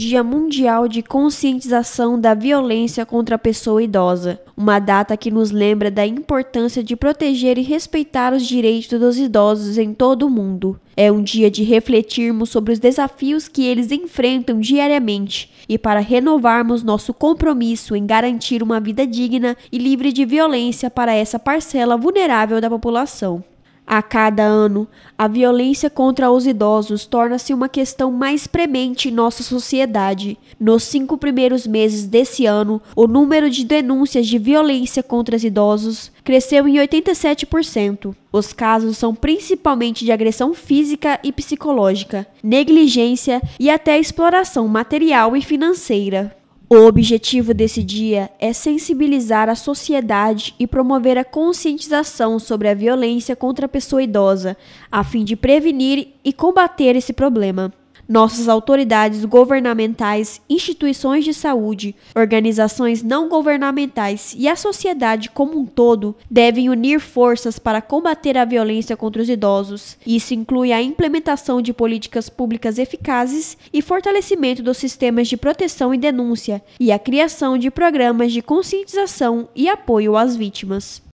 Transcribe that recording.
Dia Mundial de Conscientização da Violência contra a Pessoa Idosa, uma data que nos lembra da importância de proteger e respeitar os direitos dos idosos em todo o mundo. É um dia de refletirmos sobre os desafios que eles enfrentam diariamente e para renovarmos nosso compromisso em garantir uma vida digna e livre de violência para essa parcela vulnerável da população. A cada ano, a violência contra os idosos torna-se uma questão mais premente em nossa sociedade. Nos cinco primeiros meses desse ano, o número de denúncias de violência contra os idosos cresceu em 87%. Os casos são principalmente de agressão física e psicológica, negligência e até exploração material e financeira. O objetivo desse dia é sensibilizar a sociedade e promover a conscientização sobre a violência contra a pessoa idosa, a fim de prevenir e combater esse problema nossas autoridades governamentais, instituições de saúde, organizações não governamentais e a sociedade como um todo devem unir forças para combater a violência contra os idosos. Isso inclui a implementação de políticas públicas eficazes e fortalecimento dos sistemas de proteção e denúncia e a criação de programas de conscientização e apoio às vítimas.